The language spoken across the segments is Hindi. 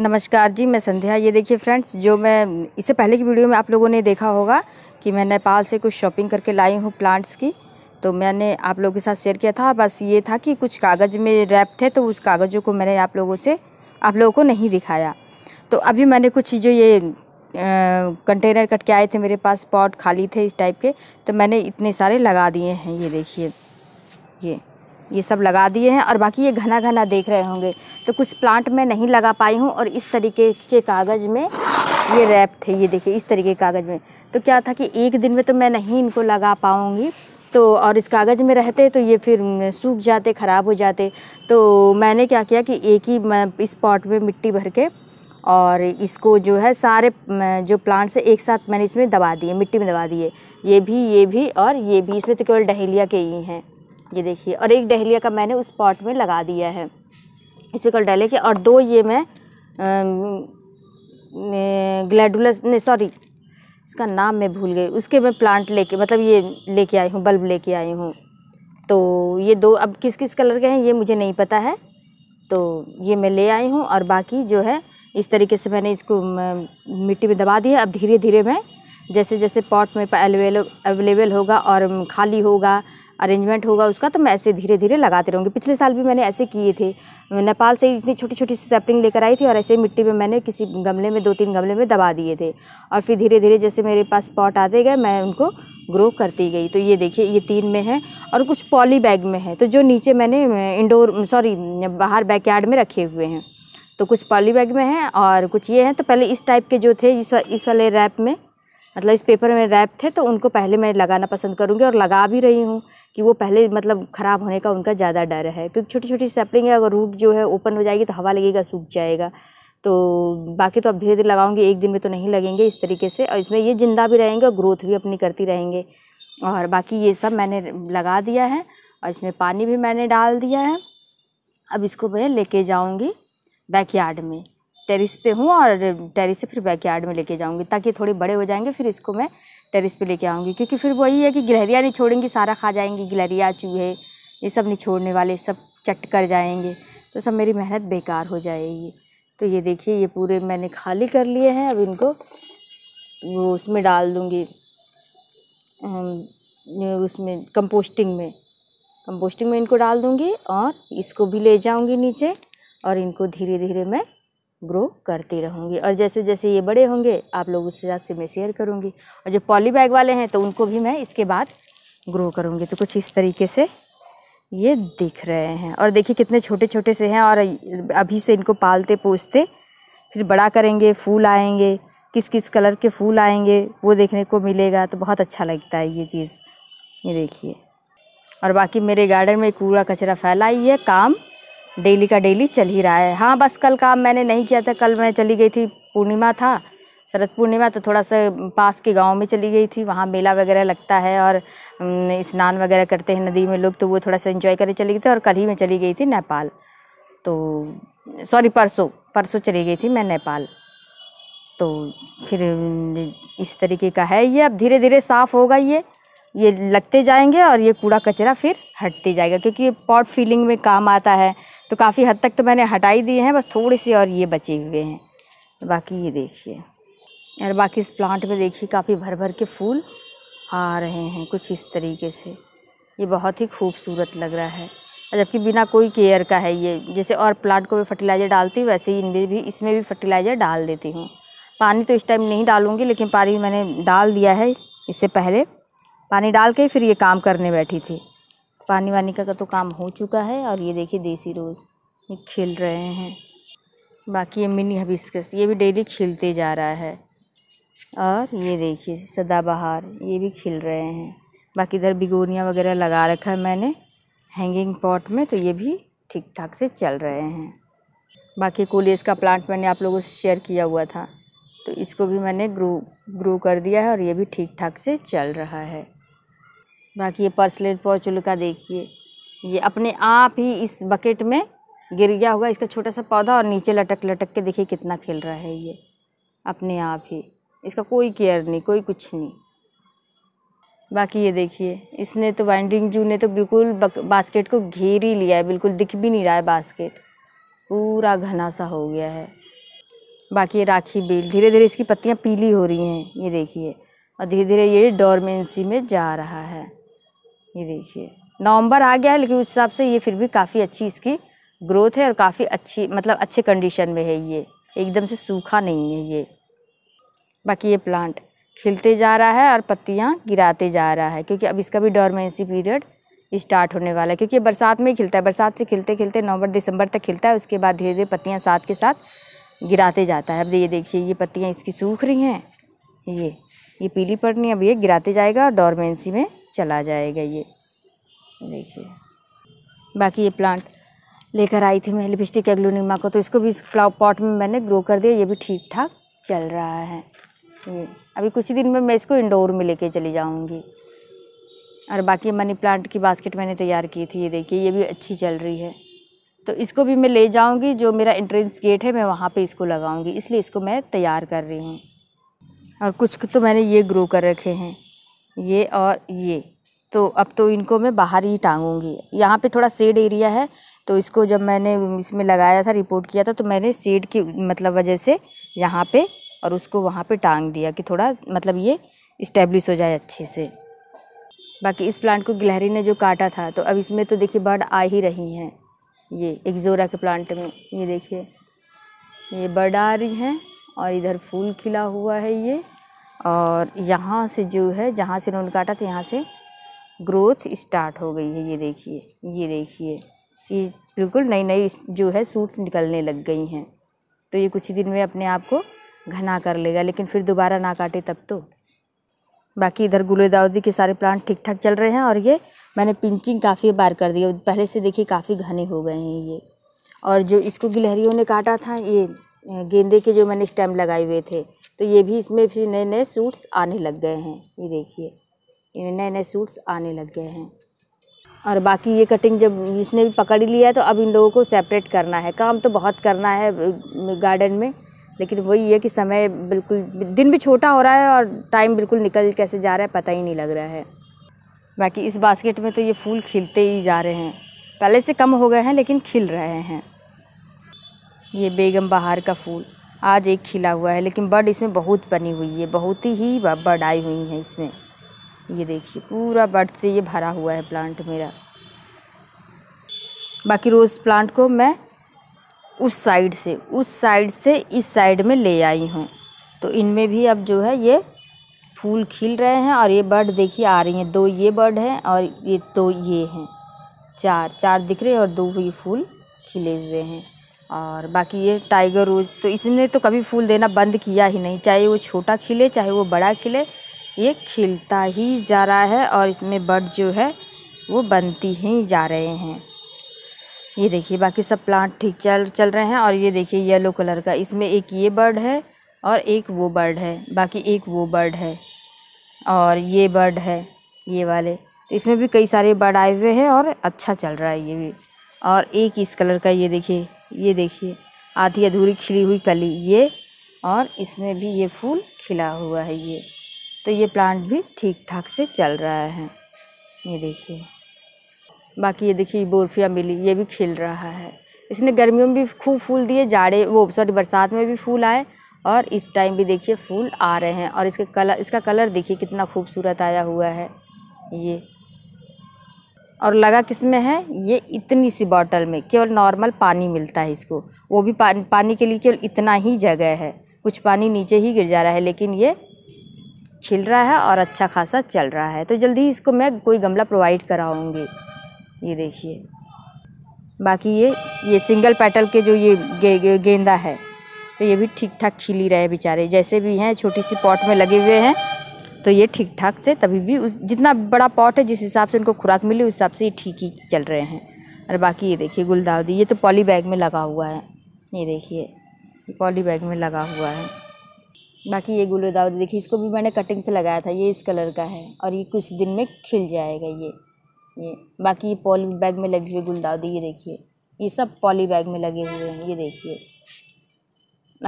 नमस्कार जी मैं संध्या ये देखिए फ्रेंड्स जो मैं इससे पहले की वीडियो में आप लोगों ने देखा होगा कि मैं नेपाल से कुछ शॉपिंग करके लाई हूँ प्लांट्स की तो मैंने आप लोगों के साथ शेयर किया था बस ये था कि कुछ कागज़ में रैप थे तो उस कागज़ों को मैंने आप लोगों से आप लोगों को नहीं दिखाया तो अभी मैंने कुछ चीज़ों ये कंटेनर कट के आए थे मेरे पास पॉट खाली थे इस टाइप के तो मैंने इतने सारे लगा दिए हैं ये देखिए ये ये सब लगा दिए हैं और बाकी ये घना घना देख रहे होंगे तो कुछ प्लांट मैं नहीं लगा पाई हूँ और इस तरीके के कागज़ में ये रैप थे ये देखिए इस तरीके के कागज़ में तो क्या था कि एक दिन में तो मैं नहीं इनको लगा पाऊँगी तो और इस कागज़ में रहते तो ये फिर सूख जाते ख़राब हो जाते तो मैंने क्या किया कि एक ही इस पॉट में मिट्टी भर के और इसको जो है सारे जो प्लांट्स है एक साथ मैंने इसमें दबा दिए मिट्टी में दबा दिए ये भी ये भी और ये भी इसमें तो केवल डहेलिया के ही हैं ये देखिए और एक डहलिया का मैंने उस पॉट में लगा दिया है इसमें कल डाले के और दो ये मैं ग्लैडुलस नहीं सॉरी इसका नाम मैं भूल गई उसके मैं प्लांट लेके मतलब ये लेके आई हूँ बल्ब लेके आई हूँ तो ये दो अब किस किस कलर के हैं ये मुझे नहीं पता है तो ये मैं ले आई हूँ और बाकी जो है इस तरीके से मैंने इसको मिट्टी में दबा दिया अब धीरे धीरे मैं जैसे जैसे पॉट में अवेलेबल होगा और खाली होगा अरेंजमेंट होगा उसका तो मैं ऐसे धीरे धीरे लगाते रहूँगी पिछले साल भी मैंने ऐसे किए थे नेपाल से इतनी छोटी छोटी सी सैपलिंग लेकर आई थी और ऐसे मिट्टी में मैंने किसी गमले में दो तीन गमले में दबा दिए थे और फिर धीरे धीरे जैसे मेरे पास पॉट आते गए मैं उनको ग्रो करती गई तो ये देखिए ये तीन में है और कुछ पॉली बैग में है तो जो नीचे मैंने इंडोर सॉरी बाहर बैकयार्ड में रखे हुए हैं तो कुछ पॉली बैग में हैं और कुछ ये हैं तो पहले इस टाइप के जो थे इस इस वाले रैप में मतलब इस पेपर में रैप थे तो उनको पहले मैं लगाना पसंद करूँगी और लगा भी रही हूँ कि वो पहले मतलब ख़राब होने का उनका ज़्यादा डर है क्योंकि छोटी छोटी सैपलिंग है अगर रूट जो है ओपन हो जाएगी तो हवा लगेगा सूख जाएगा तो बाकी तो अब धीरे धीरे लगाऊंगी एक दिन में तो नहीं लगेंगे इस तरीके से और इसमें ये ज़िंदा भी रहेंगे और ग्रोथ भी अपनी करती रहेंगे और बाकी ये सब मैंने लगा दिया है और इसमें पानी भी मैंने डाल दिया है अब इसको मैं लेके जाऊँगी बैकयार्ड में टेरिस पे हूँ और टेरिस से फिर बैकयार्ड में लेके जाऊँगी ताकि थोड़े बड़े हो जाएंगे फिर इसको मैं टेरिस पे लेके आऊँगी क्योंकि फिर वही है कि गिलहरिया नहीं छोड़ेंगी सारा खा जाएंगी गिलहरिया चूहे ये सब नहीं छोड़ने वाले सब चट कर जाएंगे तो सब मेरी मेहनत बेकार हो जाएगी तो ये देखिए ये पूरे मैंने खाली कर लिए हैं अब इनको वो उसमें डाल दूँगी उसमें कंपोस्टिंग में कंपोस्टिंग में इनको डाल दूँगी और इसको भी ले जाऊँगी नीचे और इनको धीरे धीरे मैं ग्रो करती रहूँगी और जैसे जैसे ये बड़े होंगे आप लोग उससे साथ से मैं शेयर करूँगी और जो पॉली बैग वाले हैं तो उनको भी मैं इसके बाद ग्रो करूँगी तो कुछ इस तरीके से ये दिख रहे हैं और देखिए कितने छोटे छोटे से हैं और अभी से इनको पालते पोसते फिर बड़ा करेंगे फूल आएंगे किस किस कलर के फूल आएंगे वो देखने को मिलेगा तो बहुत अच्छा लगता है ये चीज़ ये देखिए और बाकी मेरे गार्डन में कूड़ा कचरा फैला ही है काम डेली का डेली चल ही रहा है हाँ बस कल काम मैंने नहीं किया था कल मैं चली गई थी पूर्णिमा था शरद पूर्णिमा तो थोड़ा सा पास के गांव में चली गई थी वहाँ मेला वगैरह लगता है और स्नान वगैरह करते हैं नदी में लोग तो वो थोड़ा सा इन्जॉय करने चली गई थी और कल ही मैं चली गई थी नेपाल तो सॉरी परसों परसों चली गई थी मैं नेपाल तो फिर इस तरीके का है ये अब धीरे धीरे साफ़ होगा ये ये लगते जाएंगे और ये कूड़ा कचरा फिर हटते जाएगा क्योंकि ये पॉट फीलिंग में काम आता है तो काफ़ी हद तक तो मैंने हटाई दिए हैं बस थोड़े से और ये बचे हुए हैं बाकी ये देखिए और बाकी इस प्लांट में देखिए काफ़ी भर भर के फूल आ रहे हैं कुछ इस तरीके से ये बहुत ही खूबसूरत लग रहा है जबकि बिना कोई केयर का है ये जैसे और प्लांट को मैं फर्टिलाइज़र डालती हूँ वैसे ही इनमें भी इसमें भी फर्टिलाइज़र डाल देती हूँ पानी तो इस टाइम नहीं डालूँगी लेकिन पानी मैंने डाल दिया है इससे पहले पानी डाल के फिर ये काम करने बैठी थी पानी वानी का तो काम हो चुका है और ये देखिए देसी रोज़ ये खिल रहे हैं बाकी ये मिनी हबिस्कस ये भी डेली खिलते जा रहा है और ये देखिए सदाबहार ये भी खिल रहे हैं बाकी इधर बिगोनिया वगैरह लगा रखा है मैंने हैंगिंग पॉट में तो ये भी ठीक ठाक से चल रहे हैं बाकी कोलेस का प्लांट मैंने आप लोगों से शेयर किया हुआ था तो इसको भी मैंने ग्रो ग्रो कर दिया है और ये भी ठीक ठाक से चल रहा है बाकी ये पर्सलेट पौचुलिका देखिए ये अपने आप ही इस बकेट में गिर गया होगा इसका छोटा सा पौधा और नीचे लटक लटक के देखिए कितना खेल रहा है ये अपने आप ही इसका कोई केयर नहीं कोई कुछ नहीं बाकी ये देखिए इसने तो वाइंडिंग जू ने तो बिल्कुल बास्केट को घेर ही लिया है बिल्कुल दिख भी नहीं रहा है बास्केट पूरा घना सा हो गया है बाकी ये राखी बेल धीरे धीरे इसकी पत्तियाँ पीली हो रही हैं ये देखिए और धीरे धीरे ये डोरमेंसी में जा रहा है ये देखिए नवंबर आ गया है लेकिन उस हिसाब से ये फिर भी काफ़ी अच्छी इसकी ग्रोथ है और काफ़ी अच्छी मतलब अच्छे कंडीशन में है ये एकदम से सूखा नहीं है ये बाकी ये प्लांट खिलते जा रहा है और पत्तियाँ गिराते जा रहा है क्योंकि अब इसका भी डॉर्मेंसी पीरियड स्टार्ट होने वाला है क्योंकि ये बरसात में ही खिलता है बरसात से खिलते खिलते नवंबर दिसंबर तक खिलता है उसके बाद धीरे धीरे पत्तियाँ साथ के साथ गिराते जाता है अब ये देखिए ये पत्तियाँ इसकी सूख रही हैं ये ये पीली पड़नी अब ये गिराते जाएगा और डॉर्मेंसी में चला जाएगा ये देखिए बाकी ये प्लांट लेकर आई थी मैं लिपस्टिक एग्लोनिमा को तो इसको भी इस फ्लावर पॉट में मैंने ग्रो कर दिया ये भी ठीक ठाक चल रहा है ये अभी कुछ ही दिन में मैं इसको इंडोर में लेके चली जाऊंगी और बाकी मनी प्लांट की बास्केट मैंने तैयार की थी ये देखिए ये भी अच्छी चल रही है तो इसको भी मैं ले जाऊंगी जो मेरा एंट्रेंस गेट है मैं वहाँ पे इसको लगाऊंगी इसलिए इसको मैं तैयार कर रही हूँ और कुछ तो मैंने ये ग्रो कर रखे हैं ये और ये तो अब तो इनको मैं बाहर ही टांगूंगी यहाँ पे थोड़ा सेड एरिया है तो इसको जब मैंने इसमें लगाया था रिपोर्ट किया था तो मैंने सेड की मतलब वजह से यहाँ पे और उसको वहाँ पे टांग दिया कि थोड़ा मतलब ये इस्टेब्लिश हो जाए अच्छे से बाकी इस प्लांट को गिलहरी ने जो काटा था तो अब इसमें तो देखिए बर्ड आ ही रही हैं ये एक्जोरा के प्लांट में ये देखिए ये बर्ड आ रही हैं और इधर फूल खिला हुआ है ये और यहाँ से जो है जहाँ से इन्होंने काटा था यहाँ से ग्रोथ स्टार्ट हो गई है ये देखिए ये देखिए ये बिल्कुल नई नई जो है सूट्स निकलने लग गई हैं तो ये कुछ ही दिन में अपने आप को घना कर लेगा लेकिन फिर दोबारा ना काटे तब तो बाकी इधर गुल दाऊदी के सारे प्लांट ठीक ठाक चल रहे हैं और ये मैंने पिंचिंग काफ़ी बार कर दी पहले से देखिए काफ़ी घने हो गए हैं ये और जो इसको गिलहरियों ने काटा था ये गेंदे के जो मैंने स्टैम्प लगाए हुए थे तो ये भी इसमें फिर नए नए सूट्स आने लग गए हैं ये देखिए इनमें नए नए सूट्स आने लग गए हैं और बाकी ये कटिंग जब इसने भी पकड़ लिया है तो अब इन लोगों को सेपरेट करना है काम तो बहुत करना है गार्डन में लेकिन वही है कि समय बिल्कुल दिन भी छोटा हो रहा है और टाइम बिल्कुल निकल कैसे जा रहा है पता ही नहीं लग रहा है बाकी इस बास्केट में तो ये फूल खिलते ही जा रहे हैं पहले से कम हो गए हैं लेकिन खिल रहे हैं ये बेगम बहार का फूल आज एक खिला हुआ है लेकिन बर्ड इसमें बहुत बनी हुई है बहुत ही बर्ड आई हुई हैं इसमें ये देखिए पूरा बर्ड से ये भरा हुआ है प्लांट मेरा बाकी रोज़ प्लांट को मैं उस साइड से उस साइड से इस साइड में ले आई हूँ तो इनमें भी अब जो है ये फूल खिल रहे हैं और ये बर्ड देखिए आ रही हैं दो ये बर्ड हैं और ये दो ये हैं चार चार दिख रहे हैं और दो ये फूल खिले हुए हैं और बाकी ये टाइगर रोज़ तो इसने तो कभी फूल देना बंद किया ही नहीं चाहे वो छोटा खिले चाहे वो बड़ा खिले ये खिलता ही जा रहा है और इसमें बर्ड जो है वो बनती ही जा रहे हैं ये देखिए बाकी सब प्लांट ठीक चल चल रहे हैं और ये देखिए येलो कलर का इसमें एक ये बर्ड है और एक वो बर्ड है बाकी एक वो बर्ड है और ये बर्ड है ये वाले तो इसमें भी कई सारे बर्ड आए हुए हैं और अच्छा चल रहा है ये भी और एक इस कलर का ये देखिए ये देखिए आधी अधूरी खिली हुई कली ये और इसमें भी ये फूल खिला हुआ है ये तो ये प्लांट भी ठीक ठाक से चल रहा है ये देखिए बाकी ये देखिए बोरफिया मिली ये भी खिल रहा है इसने गर्मियों में भी खूब फूल दिए जाड़े वो सॉरी बरसात में भी फूल आए और इस टाइम भी देखिए फूल आ रहे हैं और इसके कलर इसका कलर देखिए कितना खूबसूरत आया हुआ है ये और लगा किस में है ये इतनी सी बॉटल में केवल नॉर्मल पानी मिलता है इसको वो भी पानी पानी के लिए केवल इतना ही जगह है कुछ पानी नीचे ही गिर जा रहा है लेकिन ये खिल रहा है और अच्छा खासा चल रहा है तो जल्दी इसको मैं कोई गमला प्रोवाइड कराऊँगी ये देखिए बाकी ये ये सिंगल पेटल के जो ये गे, गे, गेंदा है तो ये भी ठीक ठाक खिली रहे बेचारे जैसे भी हैं छोटी सी पॉट में लगे हुए हैं तो ये ठीक ठाक से तभी भी उस जितना बड़ा पॉट है जिस हिसाब से उनको खुराक मिली उस हिसाब से ये ठीक ही चल रहे हैं और बाकी ये देखिए गुलदावदी ये तो पॉली बैग में लगा हुआ है ये देखिए पॉली बैग में लगा हुआ है बाकी ये गुलदावदी देखिए इसको भी मैंने कटिंग से लगाया था ये इस कलर का है और ये कुछ दिन में खिल जाएगा ये ये बाकी ये पॉली बैग में लगी हुई गुलदावदी ये देखिए ये सब पॉली बैग में लगे हुए हैं ये देखिए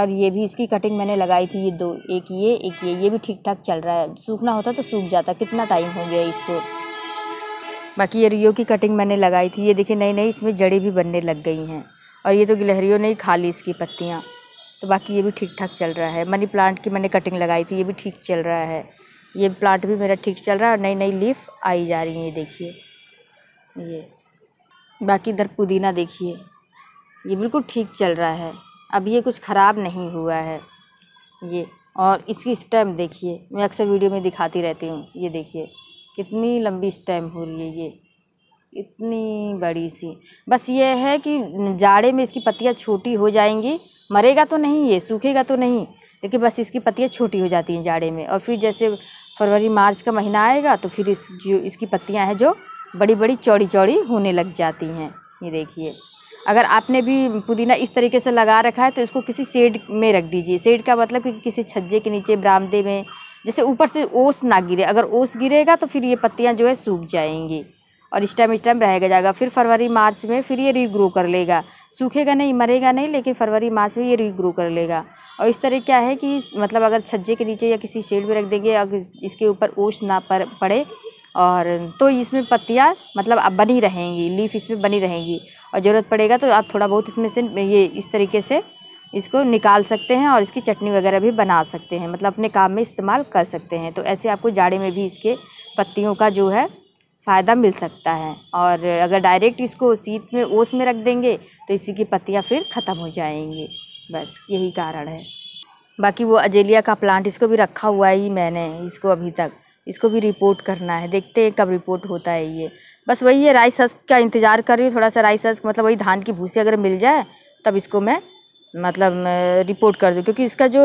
और ये भी इसकी कटिंग मैंने लगाई थी ये दो एक ये एक ये ये भी ठीक ठाक चल रहा है सूखना होता तो सूख जाता कितना टाइम हो गया इसको बाकी ये रियो की कटिंग मैंने लगाई थी ये देखिए नई नई इसमें जड़ें भी बनने लग गई हैं और ये तो गिलहरियों ने ही खा ली इसकी पत्तियाँ तो बाकी ये भी ठीक ठाक चल रहा है मनी प्लांट की मैंने कटिंग लगाई थी ये भी ठीक चल रहा है ये प्लांट भी मेरा ठीक चल रहा है और नई नई लीफ आई जा रही है ये देखिए ये बाकी इधर पुदीना देखिए ये बिल्कुल ठीक चल रहा है अब ये कुछ ख़राब नहीं हुआ है ये और इसकी स्टेम देखिए मैं अक्सर वीडियो में दिखाती रहती हूँ ये देखिए कितनी लंबी स्टेम हो रही है ये इतनी बड़ी सी बस ये है कि जाड़े में इसकी पत्तियाँ छोटी हो जाएंगी मरेगा तो नहीं ये सूखेगा तो नहीं लेकिन बस इसकी पत्तियाँ छोटी हो जाती हैं जाड़े में और फिर जैसे फरवरी मार्च का महीना आएगा तो फिर इस जो इसकी पत्तियाँ हैं जो बड़ी बड़ी चौड़ी चौड़ी होने लग जाती हैं ये देखिए अगर आपने भी पुदीना इस तरीके से लगा रखा है तो इसको किसी शेड में रख दीजिए शेड का मतलब कि किसी छज्जे के नीचे बरामदे में जैसे ऊपर से ओस ना गिरे अगर ओस गिरेगा तो फिर ये पत्तियाँ जो है सूख जाएंगी और इस टाइम इस टाइम रहेगा जाएगा फिर फरवरी मार्च में फिर ये रीग्रो कर लेगा सूखेगा नहीं मरेगा नहीं लेकिन फरवरी मार्च में ये रीग्रो कर लेगा और इस तरह क्या है कि मतलब अगर छज्जे के नीचे या किसी शेड में रख देंगे अगर इसके ऊपर ओस ना पड़े और तो इसमें पत्तियाँ मतलब अब बनी रहेंगी लीफ इसमें बनी रहेंगी और ज़रूरत पड़ेगा तो आप थोड़ा बहुत इसमें से ये इस तरीके से इसको निकाल सकते हैं और इसकी चटनी वगैरह भी बना सकते हैं मतलब अपने काम में इस्तेमाल कर सकते हैं तो ऐसे आपको जाड़े में भी इसके पत्तियों का जो है फ़ायदा मिल सकता है और अगर डायरेक्ट इसको शीत में ओस में रख देंगे तो इसी की पत्तियाँ फिर ख़त्म हो जाएंगी बस यही कारण है बाकी वो अजेलिया का प्लांट इसको भी रखा हुआ ही मैंने इसको अभी तक इसको भी रिपोर्ट करना है देखते हैं कब रिपोर्ट होता है ये बस वही है राइस हस्क का इंतज़ार कर रही हूँ थोड़ा सा राइस हस्क मतलब वही धान की भूसी अगर मिल जाए तब इसको मैं मतलब रिपोर्ट कर दूँ क्योंकि इसका जो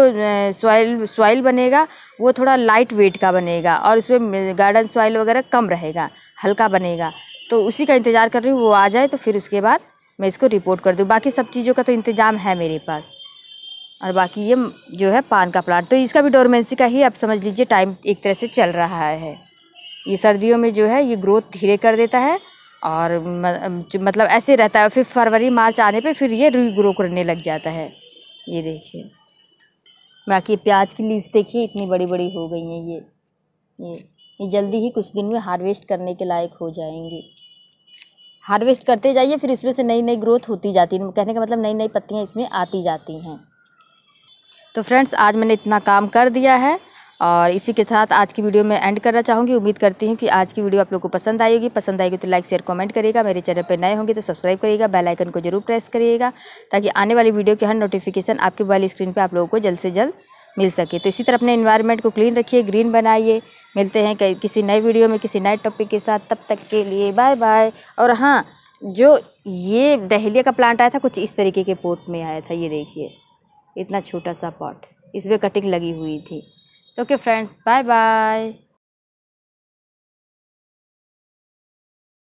सॉइल सॉइल बनेगा वो थोड़ा लाइट वेट का बनेगा और इसमें गार्डन सॉइल वगैरह कम रहेगा हल्का बनेगा तो उसी का इंतज़ार कर रही हूँ वो आ जाए तो फिर उसके बाद मैं इसको रिपोर्ट कर दूँ बाकी सब चीज़ों का तो इंतज़ाम है मेरे पास और बाकी ये जो है पान का प्लांट तो इसका भी डोरमेंसी का ही आप समझ लीजिए टाइम एक तरह से चल रहा है ये सर्दियों में जो है ये ग्रोथ धीरे कर देता है और मतलब ऐसे रहता है फिर फरवरी मार्च आने पे फिर ये री ग्रो करने लग जाता है ये देखिए बाकी प्याज की लीफ देखिए इतनी बड़ी बड़ी हो गई हैं ये ये ये जल्दी ही कुछ दिन में हार्वेस्ट करने के लायक हो जाएंगे हार्वेस्ट करते जाइए फिर इसमें से नई नई ग्रोथ होती जाती है कहने का मतलब नई नई पत्तियाँ इसमें आती जाती हैं तो फ्रेंड्स आज मैंने इतना काम कर दिया है और इसी के साथ आज की वीडियो में एंड करना चाहूँगी उम्मीद करती हूँ कि आज की वीडियो आप लोग को पसंद आएगी पसंद आएगी तो लाइक शेयर कमेंट करिएगा मेरे चैनल पर नए होंगे तो सब्सक्राइब करिएगा बेल आइकन को जरूर प्रेस करिएगा ताकि आने वाली वीडियो की हर नोटिफिकेशन आपके मोबाइल स्क्रीन पर आप लोगों को जल्द से जल्द मिल सके तो इसी तरह अपने इन्वायरमेंट को क्लीन रखिए ग्रीन बनाइए मिलते हैं कि, किसी नए वीडियो में किसी नए टॉपिक के साथ तब तक के लिए बाय बाय और हाँ जो ये डहलिया का प्लांट आया था कुछ इस तरीके के पोट में आया था ये देखिए इतना छोटा सा पॉट इसमें कटिंग लगी हुई थी तो ओके फ्रेंड्स बाय बाय